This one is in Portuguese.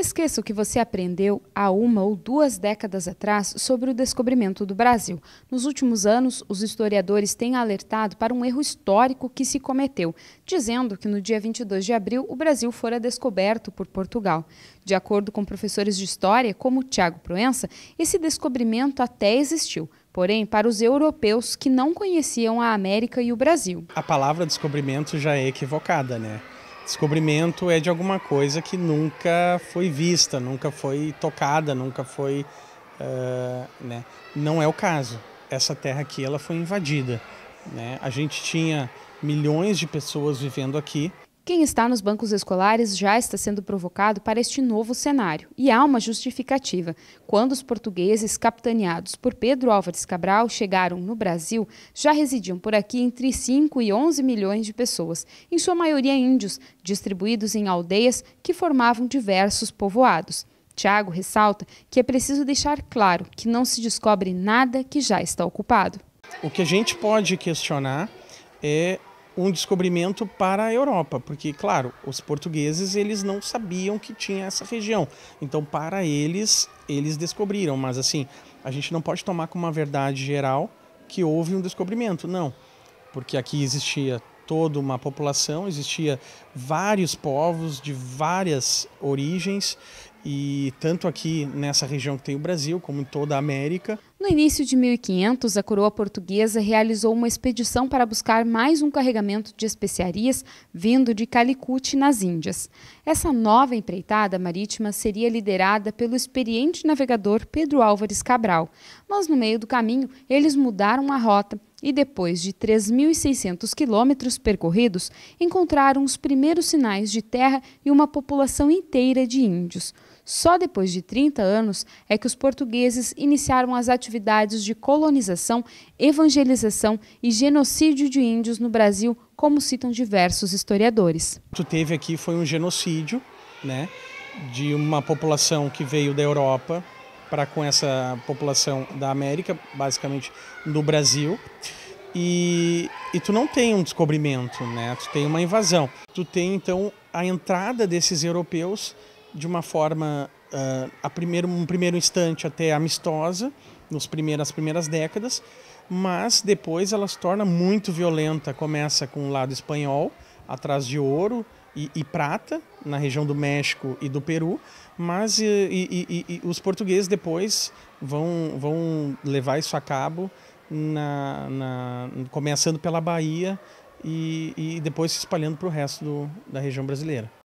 Esqueça o que você aprendeu há uma ou duas décadas atrás sobre o descobrimento do Brasil. Nos últimos anos, os historiadores têm alertado para um erro histórico que se cometeu, dizendo que no dia 22 de abril o Brasil fora descoberto por Portugal. De acordo com professores de história, como Tiago Proença, esse descobrimento até existiu, porém para os europeus que não conheciam a América e o Brasil. A palavra descobrimento já é equivocada, né? Descobrimento é de alguma coisa que nunca foi vista, nunca foi tocada, nunca foi. Uh, né? Não é o caso. Essa terra aqui ela foi invadida. Né? A gente tinha milhões de pessoas vivendo aqui quem está nos bancos escolares já está sendo provocado para este novo cenário, e há uma justificativa. Quando os portugueses, capitaneados por Pedro Álvares Cabral, chegaram no Brasil, já residiam por aqui entre 5 e 11 milhões de pessoas, em sua maioria índios, distribuídos em aldeias que formavam diversos povoados. Tiago ressalta que é preciso deixar claro que não se descobre nada que já está ocupado. O que a gente pode questionar é um descobrimento para a Europa, porque claro, os portugueses eles não sabiam que tinha essa região. Então, para eles, eles descobriram, mas assim, a gente não pode tomar como uma verdade geral que houve um descobrimento, não. Porque aqui existia toda uma população, existia vários povos de várias origens e tanto aqui nessa região que tem o Brasil, como em toda a América. No início de 1500, a coroa portuguesa realizou uma expedição para buscar mais um carregamento de especiarias vindo de Calicut, nas Índias. Essa nova empreitada marítima seria liderada pelo experiente navegador Pedro Álvares Cabral, mas no meio do caminho eles mudaram a rota e depois de 3.600 quilômetros percorridos, encontraram os primeiros sinais de terra e uma população inteira de índios. Só depois de 30 anos é que os portugueses iniciaram as atividades de colonização, evangelização e genocídio de índios no Brasil, como citam diversos historiadores. O que teve aqui foi um genocídio né, de uma população que veio da Europa, para com essa população da América, basicamente do Brasil. E, e tu não tem um descobrimento, né? Tu tem uma invasão. Tu tem então a entrada desses europeus de uma forma uh, a primeiro um primeiro instante até amistosa nos primeiras primeiras décadas, mas depois ela se torna muito violenta. Começa com o lado espanhol atrás de ouro, e, e, prata na região do México e do Peru, mas e, os portugueses depois vão, vão levar isso a cabo na, na começando pela Bahia e, e depois se espalhando para o resto do, da região brasileira.